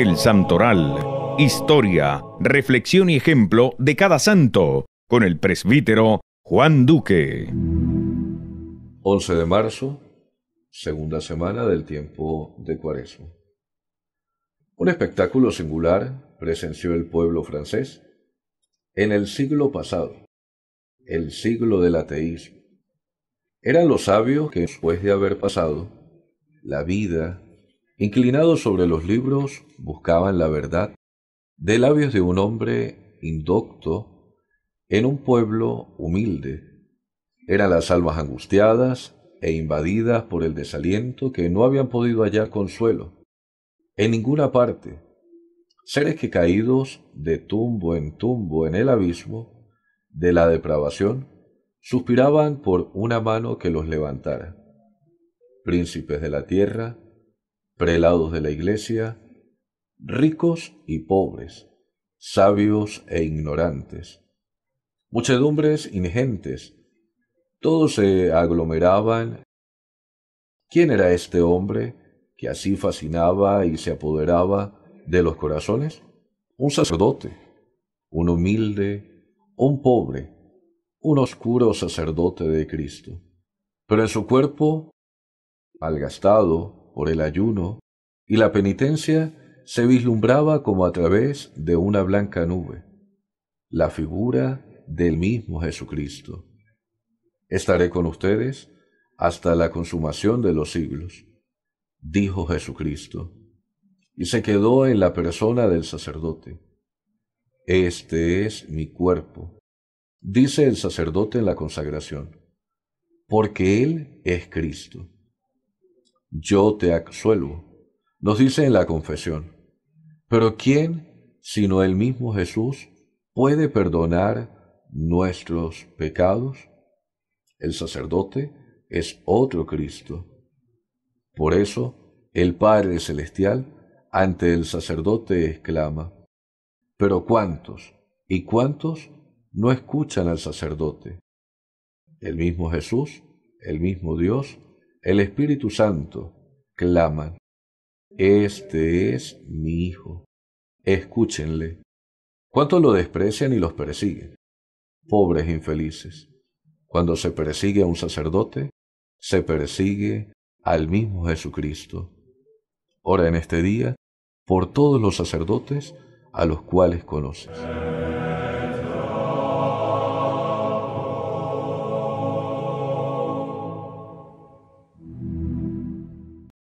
El Santoral. Historia, reflexión y ejemplo de cada santo. Con el presbítero Juan Duque. 11 de marzo, segunda semana del tiempo de Cuaresma. Un espectáculo singular presenció el pueblo francés en el siglo pasado, el siglo del ateísmo. Eran los sabios que, después de haber pasado la vida Inclinados sobre los libros, buscaban la verdad de labios de un hombre indocto en un pueblo humilde. Eran las almas angustiadas e invadidas por el desaliento que no habían podido hallar consuelo en ninguna parte. Seres que caídos de tumbo en tumbo en el abismo de la depravación, suspiraban por una mano que los levantara. Príncipes de la tierra, prelados de la iglesia, ricos y pobres, sabios e ignorantes, muchedumbres ingentes, todos se aglomeraban. ¿Quién era este hombre que así fascinaba y se apoderaba de los corazones? Un sacerdote, un humilde, un pobre, un oscuro sacerdote de Cristo. Pero en su cuerpo, malgastado, por el ayuno y la penitencia se vislumbraba como a través de una blanca nube, la figura del mismo Jesucristo. Estaré con ustedes hasta la consumación de los siglos, dijo Jesucristo, y se quedó en la persona del sacerdote. Este es mi cuerpo, dice el sacerdote en la consagración, porque Él es Cristo yo te absuelvo. Nos dice en la confesión. Pero ¿quién, sino el mismo Jesús, puede perdonar nuestros pecados? El sacerdote es otro Cristo. Por eso, el Padre Celestial ante el sacerdote exclama, pero ¿cuántos y cuántos no escuchan al sacerdote? El mismo Jesús, el mismo Dios, el Espíritu Santo claman, Este es mi Hijo, escúchenle. ¿Cuánto lo desprecian y los persiguen? Pobres infelices. Cuando se persigue a un sacerdote, se persigue al mismo Jesucristo. Ora en este día por todos los sacerdotes a los cuales conoces.